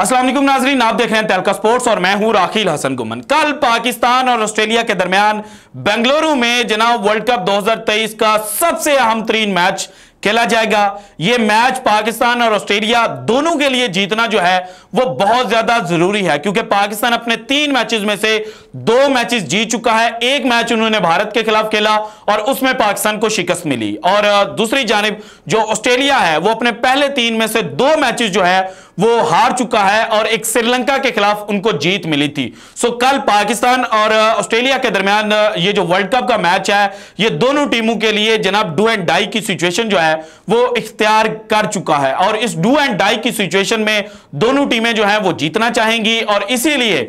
असलम नाजरीन आप देख रहे हैं तेलका स्पोर्ट्स और मैं हूं राखिल हसन गुमन कल पाकिस्तान और ऑस्ट्रेलिया के दरमियान बेंगलुरु में जनाब वर्ल्ड कप 2023 का सबसे अहम तरीन मैच खेला जाएगा ये मैच पाकिस्तान और ऑस्ट्रेलिया दोनों के लिए जीतना जो है वो बहुत ज्यादा जरूरी है क्योंकि पाकिस्तान अपने तीन मैचेस में से दो मैचेस जीत चुका है एक मैच उन्होंने भारत के खिलाफ खेला और उसमें पाकिस्तान को शिकस्त मिली और दूसरी जानब जो ऑस्ट्रेलिया है वो अपने पहले तीन में से दो मैचेस जो है वो हार चुका है और एक श्रीलंका के खिलाफ उनको जीत मिली थी सो कल पाकिस्तान और ऑस्ट्रेलिया के दरमियान ये जो वर्ल्ड कप का मैच है ये दोनों टीमों के लिए जनाब डू एंड डाई की सिचुएशन जो है है वो इख्तियार कर चुका है और इस डू एंड डाई की सिचुएशन में दोनों टीमें जो है वो जीतना चाहेंगी और इसीलिए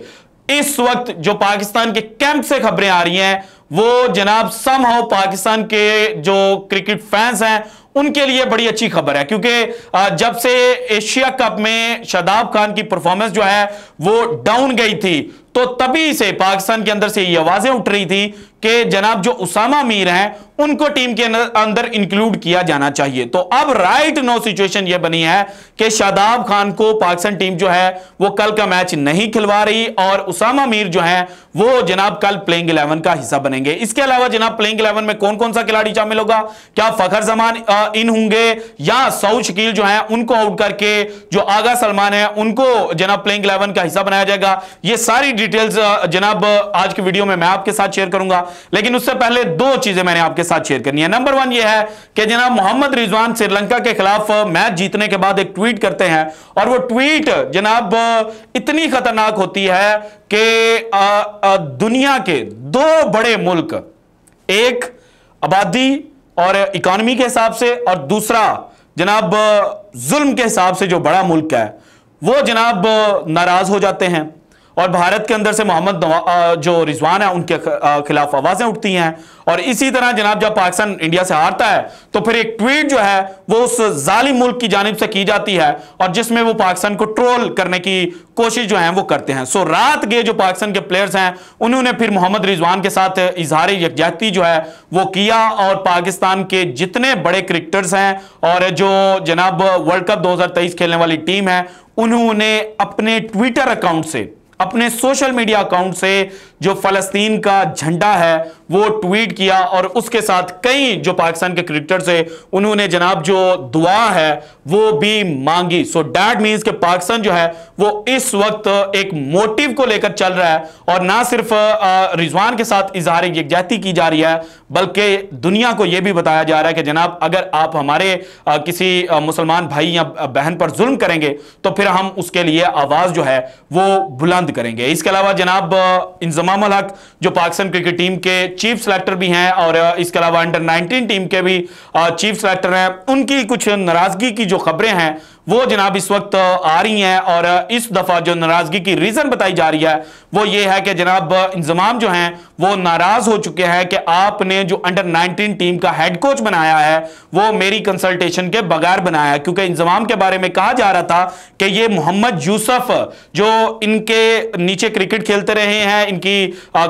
इस वक्त जो पाकिस्तान के कैंप से खबरें आ रही हैं वो जनाब सम पाकिस्तान के जो क्रिकेट फैंस हैं उनके लिए बड़ी अच्छी खबर है क्योंकि जब से एशिया कप में शदाब खान की परफॉर्मेंस जो है वो डाउन गई थी तो तभी से पाकिस्तान के अंदर से ये आवाजें उठ रही थी कि जनाब जो उसामा मीर हैं उनको टीम के अंदर इंक्लूड किया जाना चाहिए तो अब राइट नो सिचुएशन ये बनी है कि शादाब खान को पाकिस्तान टीम जो है वो कल का मैच नहीं खिलवा रही और उसामा मीर जो है वो जनाब कल प्लेइंग इलेवन का हिस्सा बनेंगे इसके अलावा जनाब प्लेइंग इलेवन में कौन कौन सा खिलाड़ी शामिल होगा क्या फखर जमान आ, इन होंगे या सऊ शकील जो है उनको आउट करके जो आगा सलमान है उनको जनाब प्लेइंग इलेवन का हिस्सा बनाया जाएगा ये सारी डिटेल्स जनाब आज की वीडियो में मैं आपके साथ शेयर करूंगा लेकिन उससे पहले दो चीजें मैंने आपके साथ शेयर करनी है नंबर वन ये है कि जनाब मोहम्मद रिजवान श्रीलंका के खिलाफ मैच जीतने के बाद एक ट्वीट करते हैं और वो ट्वीट जनाब इतनी खतरनाक होती है कि दुनिया के दो बड़े मुल्क एक आबादी और इकॉनमी के हिसाब से और दूसरा जनाब जुल्म के हिसाब से जो बड़ा मुल्क है वो जनाब नाराज़ हो जाते हैं और भारत के अंदर से मोहम्मद जो रिजवान है उनके खिलाफ आवाजें उठती हैं और इसी तरह जनाब जब पाकिस्तान इंडिया से हारता है तो फिर एक ट्वीट जो है वो उस जालिम मुल्क की जानब से की जाती है और जिसमें वो पाकिस्तान को ट्रोल करने की कोशिश जो है वो करते हैं सो रात गए जो पाकिस्तान के प्लेयर्स हैं उन्होंने फिर मोहम्मद रिजवान के साथ इजहार यकजहती जो है वो किया और पाकिस्तान के जितने बड़े क्रिकेटर्स हैं और जो जनाब वर्ल्ड कप दो खेलने वाली टीम है उन्होंने अपने ट्विटर अकाउंट से अपने सोशल मीडिया अकाउंट से जो फलस्तीन का झंडा है वो ट्वीट किया और उसके साथ कई जो पाकिस्तान के क्रिकेटर्स है उन्होंने जनाब जो दुआ है वो भी मांगी सो डैट मीन्स के पाकिस्तान जो है वो इस वक्त एक मोटिव को लेकर चल रहा है और ना सिर्फ रिजवान के साथ इजहार यकजहती की जा रही है बल्कि दुनिया को यह भी बताया जा रहा है कि जनाब अगर आप हमारे किसी मुसलमान भाई या बहन पर जुल्म करेंगे तो फिर हम उसके लिए आवाज जो है वो बुलंद बुलंद करेंगे इसके अलावा जनाब इंजमाम हक जो पाकिस्तान क्रिकेट टीम के चीफ सेलेक्टर भी हैं और इसके अलावा अंडर 19 टीम के भी चीफ सेलेक्टर हैं उनकी कुछ नाराजगी की जो खबरें हैं वो जनाब इस वक्त आ रही हैं और इस दफ़ा जो नाराज़गी की रीज़न बताई जा रही है वो ये है कि जनाब इंजमाम जो हैं वो नाराज़ हो चुके हैं कि आपने जो अंडर 19 टीम का हेड कोच बनाया है वो मेरी कंसल्टेशन के बगैर बनाया है क्योंकि इंजमाम के बारे में कहा जा रहा था कि ये मोहम्मद यूसफ जो इनके नीचे क्रिकेट खेलते रहे हैं इनकी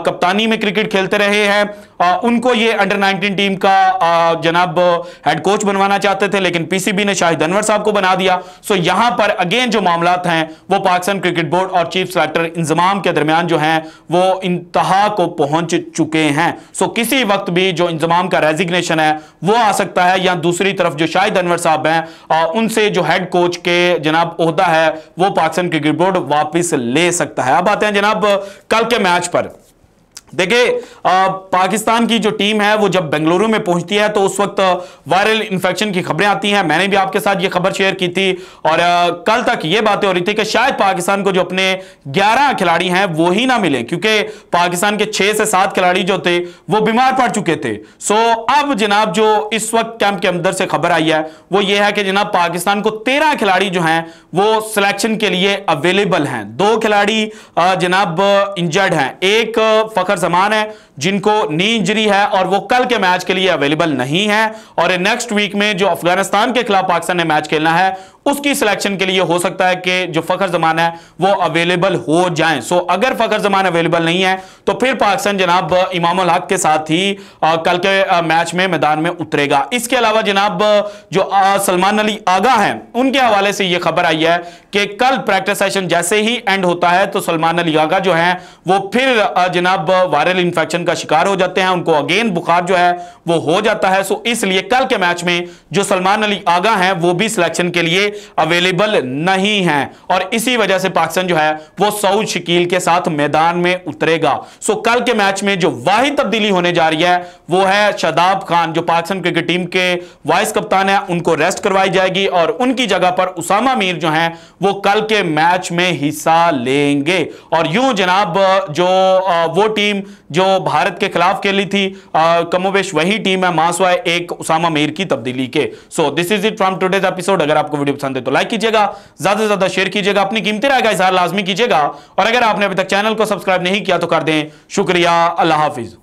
कप्तानी में क्रिकेट खेलते रहे हैं आ, उनको ये अंडर 19 टीम का आ, जनाब हेड कोच बनवाना चाहते थे लेकिन पीसीबी ने शाहिद अनवर साहब को बना दिया सो यहां पर अगेन जो मामला हैं वो पाकिस्तान क्रिकेट बोर्ड और चीफ सेलेक्टर इंजमाम के दरमियान जो है वो इंतहा को पहुंच चुके हैं सो किसी वक्त भी जो इंजमाम का रेजिग्नेशन है वो आ सकता है या दूसरी तरफ जो शाहिद अनवर साहब हैं उनसे जो हेड कोच के जनाब ओहदा है वो पाकिस्तान क्रिकेट बोर्ड वापिस ले सकता है अब आते हैं जनाब कल के मैच पर देखिए पाकिस्तान की जो टीम है वो जब बेंगलुरु में पहुंचती है तो उस वक्त वायरल इन्फेक्शन की खबरें आती हैं मैंने भी आपके साथ ये खबर शेयर की थी और आ, कल तक ये बातें हो रही थी कि शायद पाकिस्तान को जो अपने 11 खिलाड़ी हैं वो ही ना मिले क्योंकि पाकिस्तान के 6 से 7 खिलाड़ी जो थे वो बीमार पड़ चुके थे सो अब जनाब जो इस वक्त कैंप के अंदर से खबर आई है वो ये है कि जनाब पाकिस्तान को तेरह खिलाड़ी जो हैं वो सिलेक्शन के लिए अवेलेबल हैं दो खिलाड़ी जनाब इंजर्ड हैं एक फखर सामान है जिनको नी इंजरी है और वो कल के मैच के लिए अवेलेबल नहीं है और नेक्स्ट वीक में जो अफगानिस्तान के खिलाफ पाकिस्तान ने मैच खेलना है उसकी सिलेक्शन के लिए हो सकता है कि जो फखर जमान है वो अवेलेबल हो जाए सो अगर फखर जमान अवेलेबल नहीं है तो फिर पाकिस्तान जनाब इमाम हक के साथ ही आ, कल के आ, मैच में मैदान में उतरेगा इसके अलावा जनाब जो सलमान अली आगा हैं उनके हवाले से ये खबर आई है कि कल प्रैक्टिस सेशन जैसे ही एंड होता है तो सलमान अली आगा जो है वो फिर जनाब वायरल इंफेक्शन का शिकार हो जाते हैं उनको अगेन बुखार जो है वो हो जाता है सो इसलिए कल के मैच में जो सलमान अली आगा हैं वो भी सिलेक्शन के लिए अवेलेबल नहीं है और इसी वजह से पाकिस्तान जो है वो सऊद शकील के साथ मैदान में उतरेगा सो कल के मैच में जो वाहिद तब्दीली होने जा रही है वो है शदाब खान जो पाकिस्तान क्रिकेट टीम के वाइस कप्तान है उनको रेस्ट करवाई जाएगी और उनकी जगह पर उसामा मीर जो है वो कल के मैच में हिस्सा लेंगे और यूं जनाब जो वो टीम जो भारत के खिलाफ खेली थी कमोवेश वही टीम है मासवा एक उसामा मेर की तब्दीली के so this is it from today's episode अगर आपको वीडियो पसंद है तो लाइक कीजिएगा ज्यादा से ज्यादा शेयर कीजिएगा अपनी कीमती राय का इजहार लाजमी कीजिएगा और अगर आपने अभी तक चैनल को सब्सक्राइब नहीं किया तो कर दें शुक्रिया अल्लाह हाफिज़